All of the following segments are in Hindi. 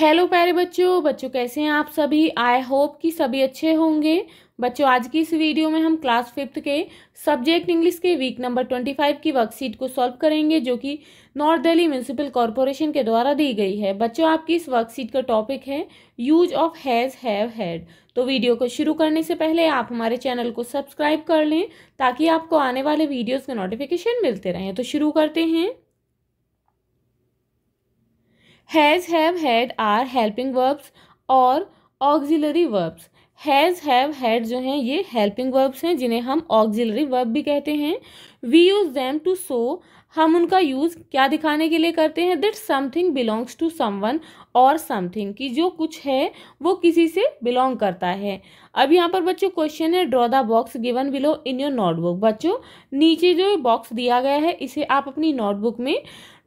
हेलो प्यारे बच्चों बच्चों कैसे हैं आप सभी आई होप कि सभी अच्छे होंगे बच्चों आज की इस वीडियो में हम क्लास फिफ्थ के सब्जेक्ट इंग्लिश के वीक नंबर ट्वेंटी फाइव की वर्कशीट को सॉल्व करेंगे जो कि नॉर्थ दिल्ली म्यूनसिपल कॉरपोरेशन के द्वारा दी गई है बच्चों आपकी इस वर्कशीट का टॉपिक है use of has have had तो वीडियो को शुरू करने से पहले आप हमारे चैनल को सब्सक्राइब कर लें ताकि आपको आने वाले वीडियोज़ का नोटिफिकेशन मिलते रहें तो शुरू करते हैं has have had are helping verbs और auxiliary verbs has have had जो हैं ये हेल्पिंग वर्ब्स हैं जिन्हें हम ऑग्जिलरी वर्ब भी कहते हैं we use them to so हम उनका यूज़ क्या दिखाने के लिए करते हैं that something belongs to someone और समथिंग कि जो कुछ है वो किसी से बिलोंग करता है अब यहाँ पर बच्चों क्वेश्चन है draw the box given below in your notebook बच्चों नीचे जो बॉक्स दिया गया है इसे आप अपनी नोटबुक में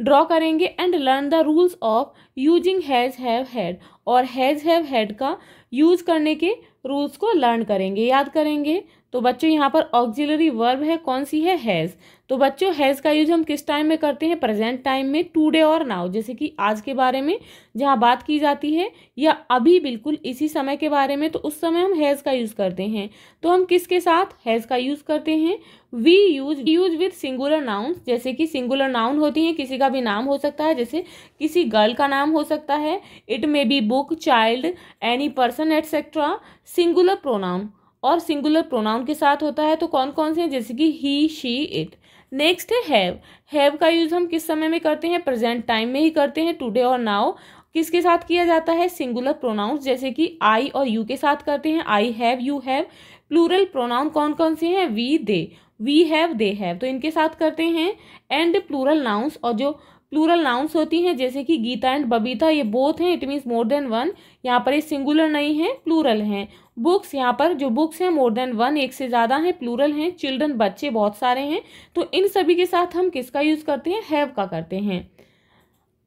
ड्रॉ करेंगे and learn the rules of using has have had और हैज़ हैव हैड का यूज़ करने के रूल्स को लर्न करेंगे याद करेंगे तो बच्चों यहाँ पर ऑक्जिलरी वर्ब है कौन सी है हैज़ तो बच्चों हैज़ का यूज हम किस टाइम में करते हैं प्रेजेंट टाइम में टूडे और नाउ जैसे कि आज के बारे में जहाँ बात की जाती है या अभी बिल्कुल इसी समय के बारे में तो उस समय हम हैज़ का यूज़ करते हैं तो हम किसके साथ हैज़ का यूज़ करते हैं we use use with singular noun जैसे कि सिंगुलर नाउन होती हैं किसी का भी नाम हो सकता है जैसे किसी गर्ल का नाम हो सकता है it may be book child any person etcetera singular pronoun और सिंगुलर प्रोनाउन के साथ होता है तो कौन कौन से हैं जैसे कि ही शी इट नेक्स्ट है हैव हैव का यूज़ हम किस समय में करते हैं प्रेजेंट टाइम में ही करते हैं टुडे और नाउ किसके साथ किया जाता है सिंगुलर प्रोनाउंस जैसे कि आई और यू के साथ करते हैं I have you have plural pronoun कौन कौन से हैं we they we have they have तो इनके साथ करते हैं एंड प्लूरल नाउंस और जो प्लूरल नाउंस होती हैं जैसे कि गीता एंड बबीता ये बोथ हैं it means more than one यहाँ पर ये सिंगुलर नहीं है प्लूरल हैं बुक्स यहाँ पर जो बुक्स हैं मोर देन वन एक से ज़्यादा हैं प्लूरल हैं चिल्ड्रन बच्चे बहुत सारे हैं तो इन सभी के साथ हम किसका यूज़ करते हैं हैव का करते हैं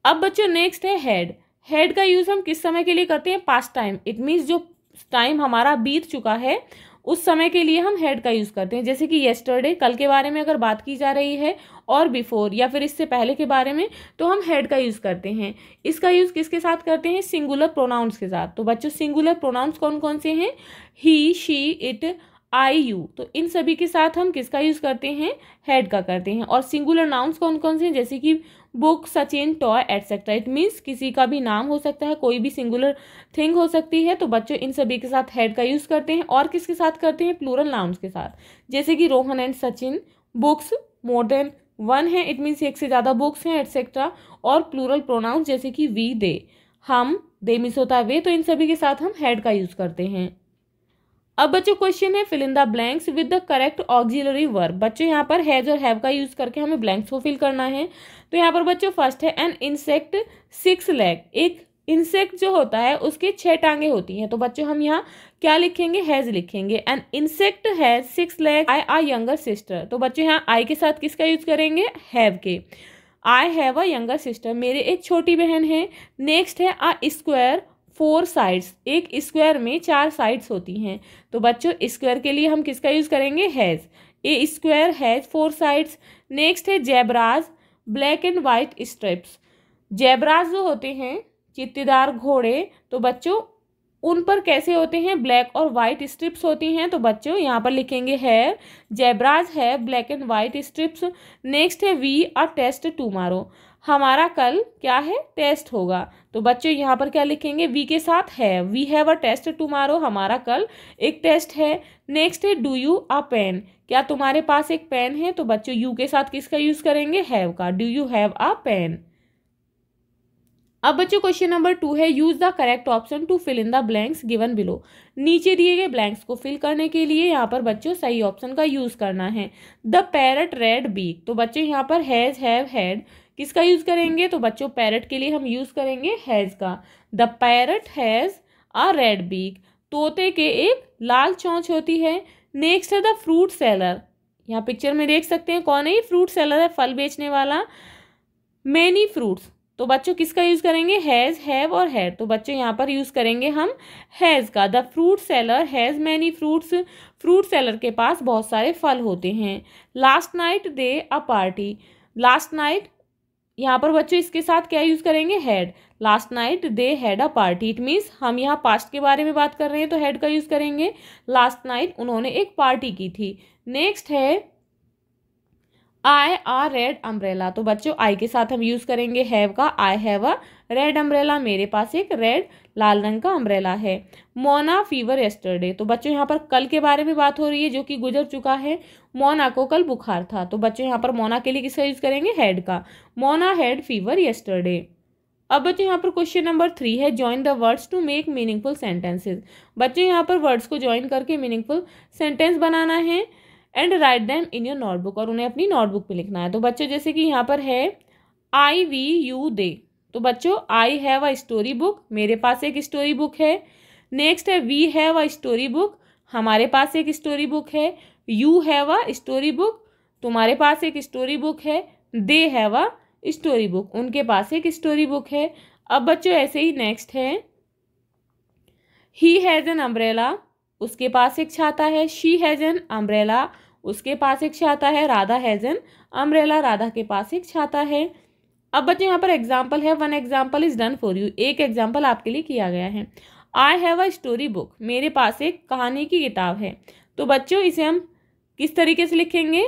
अब बच्चों नेक्स्ट है हेड हेड का यूज़ हम किस समय के लिए करते हैं पास्ट टाइम इट मीन्स जो टाइम हमारा बीत चुका है उस समय के लिए हम हेड का यूज़ करते हैं जैसे कि येस्टरडे कल के बारे में अगर बात की जा रही है और बिफोर या फिर इससे पहले के बारे में तो हम हैड का यूज़ करते हैं इसका यूज़ किसके साथ करते हैं सिंगुलर प्रोनाउंस के साथ तो बच्चों सिंगुलर प्रोनाउंस कौन कौन से हैं he she it I you तो इन सभी के साथ हम किसका यूज़ करते हैं हेड का करते हैं और सिंगुलर नाउन्स कौन कौन से हैं जैसे कि book Sachin toy etcetera it means किसी का भी नाम हो सकता है कोई भी सिंगुलर थिंग हो सकती है तो बच्चों इन सभी के साथ हेड का यूज़ करते हैं और किसके साथ करते हैं प्लूरल नाम्स के साथ जैसे कि Rohan and Sachin books more than one है इट मीन्स एक से ज़्यादा बुक्स हैं एटसेट्रा और प्लूरल प्रोनाउंस जैसे कि वी दे हम दे मिस होता है वे तो इन सभी के साथ हम हेड का यूज़ करते हैं अब बच्चों क्वेश्चन है fill in the blanks with the correct auxiliary verb बच्चों यहाँ पर हैज और हैव का यूज करके हमें ब्लैंक्स को फिल करना है तो यहाँ पर बच्चों फर्स्ट है एन इंसेक्ट सिक्स लेग एक इंसेक्ट जो होता है उसके छह टांगे होती हैं तो बच्चों हम यहाँ क्या लिखेंगे हैज लिखेंगे an insect has six leg I a younger sister तो बच्चों यहाँ आई के साथ किसका यूज करेंगे हैव के I have a younger sister मेरे एक छोटी बहन है नेक्स्ट है आ स्क्वायर फोर साइड्स एक स्क्वायर में चार साइड्स होती हैं तो बच्चों स्क्वायर के लिए हम किसका यूज़ करेंगे has a square has four sides next है zebras black and white stripes zebras जो होते हैं चित्तीदार घोड़े तो बच्चों उन पर कैसे होते हैं ब्लैक और वाइट स्ट्रिप्स होती हैं तो बच्चों यहाँ पर लिखेंगे है जेबराज है black and white stripes next है वी आर टेस्ट टूमारो हमारा कल क्या है टेस्ट होगा तो बच्चे यहाँ पर क्या लिखेंगे वी के साथ है we have a test tomorrow हमारा कल एक टेस्ट है नेक्स्ट है डू यू अ पेन क्या तुम्हारे पास एक पेन है तो बच्चों यू के साथ किसका यूज़ करेंगे हैव का do you have a pen अब बच्चों क्वेश्चन नंबर टू है use the correct option to fill in the blanks given below नीचे दिए गए ब्लैंक्स को फिल करने के लिए यहाँ पर बच्चों सही ऑप्शन का यूज करना है द पैरट रेड बीक तो बच्चों यहाँ पर हैज हैव हैड किसका यूज़ करेंगे तो बच्चों पैरट के लिए हम यूज़ करेंगे हैज़ का the parrot has a red beak तोते के एक लाल चौंच होती है नेक्स्ट है द फ्रूट सेलर यहाँ पिक्चर में देख सकते हैं कौन है ये फ्रूट सेलर है फल बेचने वाला मैनी फ्रूट्स तो बच्चों किसका यूज़ करेंगे हैज़ हैव और हैड तो बच्चों यहाँ पर यूज़ करेंगे हम हैज़ का the fruit seller has many fruits fruit seller के पास बहुत सारे फल होते हैं last night they a party last night यहाँ पर बच्चों इसके साथ क्या यूज़ करेंगे had last night they had a party it means हम यहाँ पास्ट के बारे में बात कर रहे हैं तो हैड का यूज़ करेंगे लास्ट नाइट उन्होंने एक पार्टी की थी नेक्स्ट है आई आर रेड अम्ब्रेला तो बच्चों आई के साथ हम यूज़ करेंगे हैव का I have a red umbrella मेरे पास एक रेड लाल रंग का अम्ब्रेला है मोना फीवर येस्टरडे तो बच्चों यहाँ पर कल के बारे में बात हो रही है जो कि गुजर चुका है मोना को कल बुखार था तो बच्चों यहाँ पर मोना के लिए किसका यूज़ करेंगे हेड का मोना हेड फीवर येस्टरडे अब बच्चों यहाँ पर क्वेश्चन नंबर थ्री है join the words to make meaningful sentences बच्चों यहाँ पर वर्ड्स को ज्वाइन करके मीनिंगफुल सेंटेंस बनाना है and write them in your notebook और उन्हें अपनी नोटबुक पे लिखना है तो बच्चों जैसे कि यहाँ पर है आई वी यू दे तो बच्चों I have a story book मेरे पास एक स्टोरी बुक है नेक्स्ट है we have a story book हमारे पास एक स्टोरी बुक है you have a story book तुम्हारे पास एक स्टोरी बुक है they have a story book उनके पास एक स्टोरी बुक है अब बच्चों ऐसे ही नेक्स्ट है ही हैज़ एन अम्ब्रेला उसके पास एक छाता है शी हैज़ एन अम्ब्रेला उसके पास एक छाता है Radha has an umbrella Radha के पास एक छाता है अब बच्चों यहाँ पर एग्जाम्पल है one example is done for you एक एग्जाम्पल आपके लिए किया गया है I have a story book मेरे पास एक कहानी की किताब है तो बच्चों इसे हम किस तरीके से लिखेंगे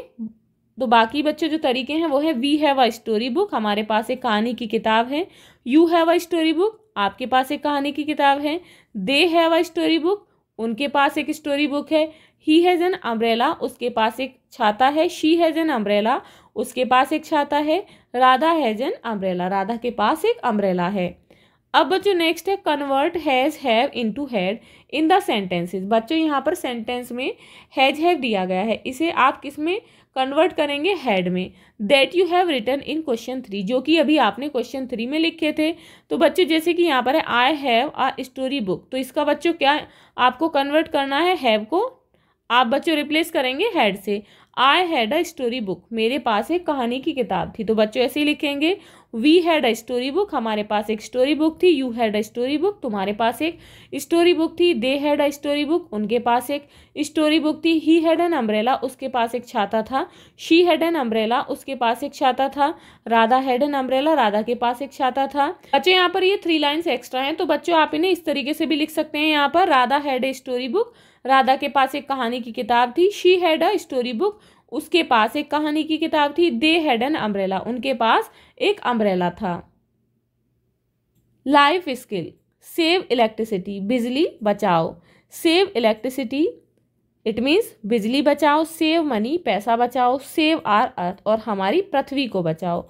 तो बाकी बच्चों जो तरीके हैं वो है we have a story book हमारे पास एक कहानी की किताब है you have a story book आपके पास एक कहानी की किताब है they have a story book उनके पास एक स्टोरी बुक है ही हैज़ एन अम्ब्रेला उसके पास एक छाता है शी हैज़ एन अम्ब्रेला उसके पास एक छाता है Radha has an umbrella Radha के पास एक अम्ब्रेला है अब बच्चों नेक्स्ट है convert has have into had in the sentences बच्चों यहाँ पर सेंटेंस में हैज हैव दिया गया है इसे आप किस में कन्वर्ट करेंगे हैड में that you have written in question three जो कि अभी आपने क्वेश्चन थ्री में लिखे थे तो बच्चों जैसे कि यहाँ पर है I have a story book तो इसका बच्चों क्या आपको कन्वर्ट करना है हैव को आप बच्चों रिप्लेस करेंगे हैड से I had a story book मेरे पास एक कहानी की किताब थी तो बच्चों ऐसे ही लिखेंगे we had a story book हमारे पास एक स्टोरी बुक थी you had a story book तुम्हारे पास एक स्टोरी बुक थी they had a story book उनके पास एक स्टोरी बुक थी ही हैड एन अम्ब्रेला उसके पास एक छाता था शी हैड एन अम्ब्रेला उसके पास एक छाता था Radha had an umbrella Radha के पास एक छाता था बच्चे यहाँ पर ये थ्री लाइन्स एक्स्ट्रा हैं तो बच्चों आप इन्हें इस तरीके से भी लिख सकते हैं यहाँ पर Radha had a story book Radha के पास एक कहानी की किताब थी she had a story book उसके पास एक कहानी की किताब थी दे हैड एन अम्ब्रेला उनके पास एक अम्ब्रेला था लाइफ स्किल सेव इलेक्ट्रिसिटी बिजली बचाओ सेव इलेक्ट्रिसिटी इट मीन्स बिजली बचाओ सेव मनी पैसा बचाओ सेव आर अर्थ और हमारी पृथ्वी को बचाओ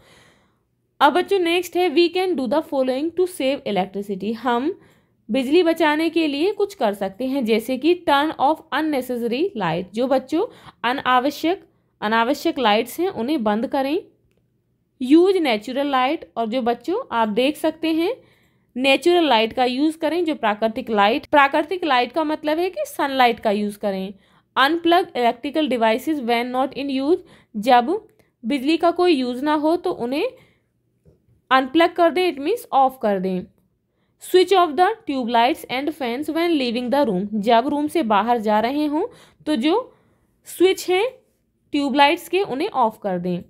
अब बच्चों नेक्स्ट है we can do the following to save electricity हम बिजली बचाने के लिए कुछ कर सकते हैं जैसे कि टर्न ऑफ अननेसेसरी लाइट जो बच्चों अनावश्यक अनावश्यक लाइट्स हैं उन्हें बंद करें यूज नेचुरल लाइट और जो बच्चों आप देख सकते हैं नेचुरल लाइट का यूज़ करें जो प्राकृतिक लाइट प्राकृतिक लाइट का मतलब है कि सनलाइट का यूज़ करें unplug electrical devices when not in use जब बिजली का कोई यूज़ ना हो तो उन्हें अनप्लग कर दें इट मीन्स ऑफ कर दें switch off the tubelights and fans when living the room जब रूम से बाहर जा रहे हों तो जो स्विच हैं ट्यूबलाइट्स के उन्हें ऑफ कर दें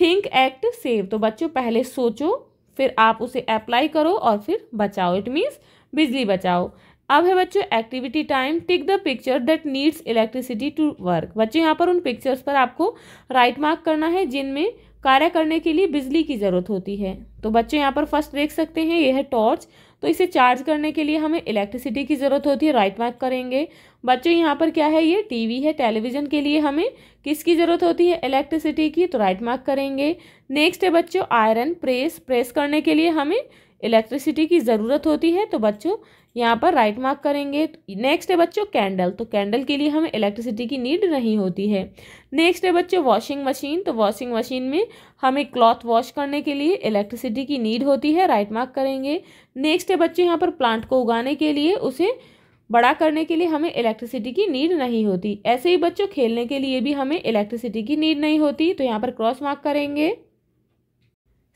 थिंक एक्ट सेव तो बच्चों पहले सोचो फिर आप उसे अप्लाई करो और फिर बचाओ इट मीन्स बिजली बचाओ अब है बच्चों activity time tick the picture that needs electricity to work बच्चों यहाँ पर उन पिक्चर्स पर आपको राइट मार्क करना है जिनमें कार्य करने के लिए बिजली की ज़रूरत होती है तो बच्चे यहाँ पर फर्स्ट देख सकते हैं ये है टॉर्च तो इसे चार्ज करने के लिए हमें इलेक्ट्रिसिटी की ज़रूरत होती है राइट मार्क करेंगे बच्चों यहाँ पर क्या है ये टीवी है टेलीविज़न के लिए हमें किसकी ज़रूरत होती है इलेक्ट्रिसिटी की तो राइट मार्क करेंगे नेक्स्ट है बच्चों आयरन प्रेस प्रेस करने के लिए हमें इलेक्ट्रिसिटी की ज़रूरत होती है तो बच्चों यहाँ पर राइट मार्क करेंगे नेक्स्ट है बच्चों कैंडल तो कैंडल के लिए हमें इलेक्ट्रिसिटी की नीड नहीं होती है नेक्स्ट है बच्चों वॉशिंग मशीन तो वॉशिंग मशीन में हमें क्लॉथ वॉश करने के लिए इलेक्ट्रिसिटी की नीड होती है राइट मार्क करेंगे नेक्स्ट है बच्चों यहाँ पर प्लांट को उगाने के लिए उसे बड़ा करने के लिए हमें इलेक्ट्रिसिटी की नीड नहीं होती ऐसे ही बच्चों खेलने के लिए भी हमें इलेक्ट्रिसिटी की नीड नहीं होती तो यहाँ पर क्रॉस मार्क करेंगे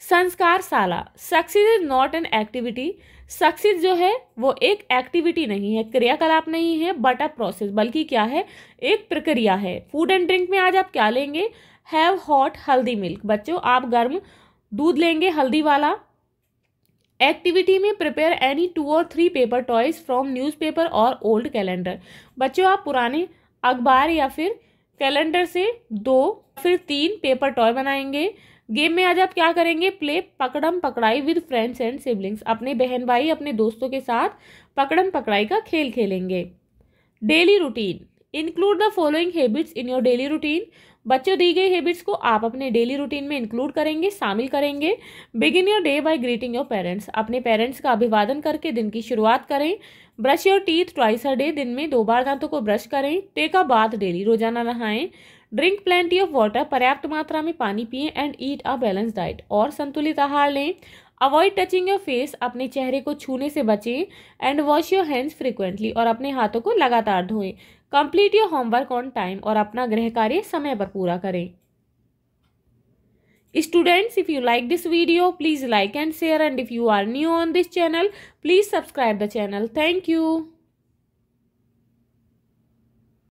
संस्कार साला is not an activity success जो है वो एक एक्टिविटी नहीं है क्रियाकलाप नहीं है बट अ प्रोसेस बल्कि क्या है एक प्रक्रिया है फूड एंड ड्रिंक में आज आप क्या लेंगे हैव हॉट हल्दी मिल्क बच्चों आप गर्म दूध लेंगे हल्दी वाला एक्टिविटी में प्रिपेयर एनी टू और three paper toys from newspaper और ओल्ड कैलेंडर बच्चों आप पुराने अखबार या फिर कैलेंडर से दो फिर तीन पेपर टॉय बनाएंगे गेम में आज आप क्या करेंगे प्ले पकड़म पकड़ाई विद फ्रेंड्स एंड सिबलिंग्स अपने बहन भाई अपने दोस्तों के साथ पकड़म पकड़ाई का खेल खेलेंगे daily routine include the following habits in your daily routine बच्चों दी गई हैबिट्स को आप अपने डेली रूटीन में इंक्लूड करेंगे शामिल करेंगे begin your day by greeting your parents अपने पेरेंट्स का अभिवादन करके दिन की शुरुआत करें brush your teeth twice a day दिन में दो बार दांतों को ब्रश करें टेक अ बाथ डेली रोजाना नहाएं ड्रिंक प्लेंटी ऑफ वाटर पर्याप्त मात्रा में पानी पिए and eat a balance diet और संतुलित आहार लें अवॉइड टचिंग योर फेस अपने चेहरे को छूने से बचें and wash your hands frequently और अपने हाथों को लगातार धोएं complete your homework on time और अपना गृह कार्य समय पर पूरा करें students if you like this video please like and share and if you are new on this channel please subscribe the channel thank you